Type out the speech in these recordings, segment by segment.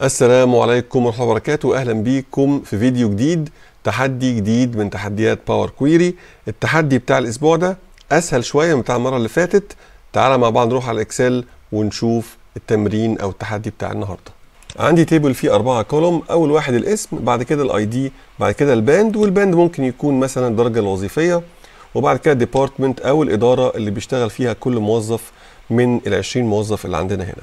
السلام عليكم ورحمه الله وبركاته اهلا بيكم في فيديو جديد تحدي جديد من تحديات باور كويري التحدي بتاع الاسبوع ده اسهل شويه من بتاع المره اللي فاتت تعالى مع بعض نروح على الاكسل ونشوف التمرين او التحدي بتاع النهارده عندي تيبل فيه أربعة كولوم أول واحد الاسم بعد كده الاي دي بعد كده الباند والباند ممكن يكون مثلا الدرجة الوظيفية وبعد كده ديبارتمنت أو الإدارة اللي بيشتغل فيها كل موظف من ال 20 موظف اللي عندنا هنا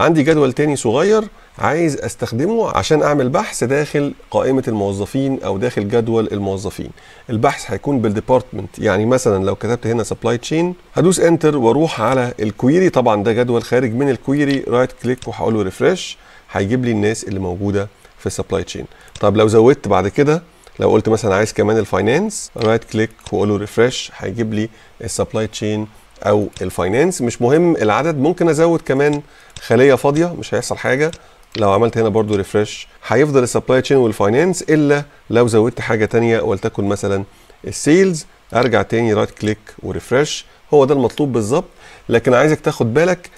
عندي جدول تاني صغير عايز استخدمه عشان اعمل بحث داخل قائمه الموظفين او داخل جدول الموظفين البحث هيكون بالديبارتمنت يعني مثلا لو كتبت هنا سبلاي تشين هدوس انتر واروح على الكويري طبعا ده جدول خارج من الكويري رايت كليك وهقول له ريفرش هيجيب لي الناس اللي موجوده في السبلاي تشين طب لو زودت بعد كده لو قلت مثلا عايز كمان الفاينانس رايت كليك واقول له ريفرش هيجيب لي السبلاي تشين او الفاينانس مش مهم العدد ممكن ازود كمان خليه فاضيه مش هيحصل حاجه لو عملت هنا برضو ريفرش هيفضل السبلاي تشين والفاينانس الا لو زودت حاجه تانية ولتكن مثلا السيلز ارجع تاني رايت كليك وريفرش هو ده المطلوب بالظبط لكن عايزك تاخد بالك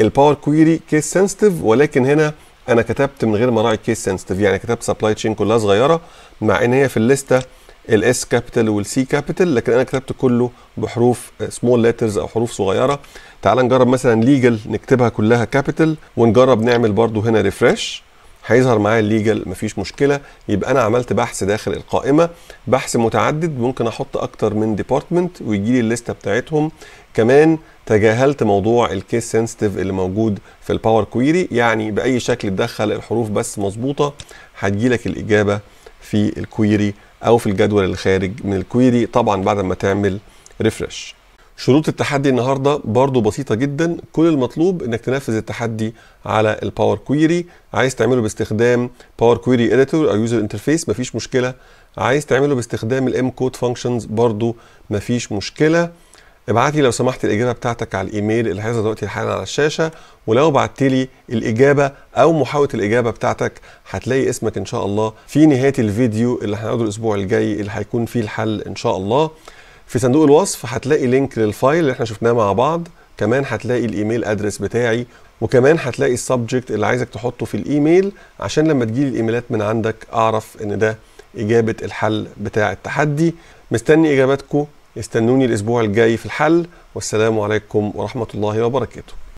الباور كويري كيس سنسيتيف ولكن هنا انا كتبت من غير ما اراعي كيس سنسيتيف يعني كتبت سبلاي تشين كلها صغيره مع ان هي في الليسته الاس كابيتال والسي كابيتال لكن انا كتبت كله بحروف سمول ليترز او حروف صغيره تعال نجرب مثلا ليجل نكتبها كلها كابيتال ونجرب نعمل برضو هنا ريفرش هيظهر معايا الليجل مفيش مشكله يبقى انا عملت بحث داخل القائمه بحث متعدد ممكن احط اكتر من ديبارتمنت ويجي لي الليسته بتاعتهم كمان تجاهلت موضوع الكيس سنسيتيف اللي موجود في الباور كويري يعني باي شكل تدخل الحروف بس مظبوطه هتجي لك الاجابه في الكويري او في الجدول الخارج من الكويري طبعا بعد ما تعمل ريفرش شروط التحدي النهارده برضو بسيطه جدا كل المطلوب انك تنفذ التحدي على الباور كويري عايز تعمله باستخدام باور كويري اديتور او يوزر انترفيس مفيش مشكله عايز تعمله باستخدام الام كود فانكشنز برضو مفيش مشكله ابعت لي لو سمحت الاجابه بتاعتك على الايميل اللي هيظهر دلوقتي حالا على الشاشه ولو بعت لي الاجابه او محاوله الاجابه بتاعتك هتلاقي اسمك ان شاء الله في نهايه الفيديو اللي هنعرضه الاسبوع الجاي اللي هيكون فيه الحل ان شاء الله في صندوق الوصف هتلاقي لينك للفايل اللي احنا شفناه مع بعض كمان هتلاقي الايميل ادرس بتاعي وكمان هتلاقي السبجكت اللي عايزك تحطه في الايميل عشان لما تجيلي الايميلات من عندك اعرف ان ده اجابه الحل بتاع التحدي مستني اجاباتكم استنوني الأسبوع الجاي في الحل والسلام عليكم ورحمة الله وبركاته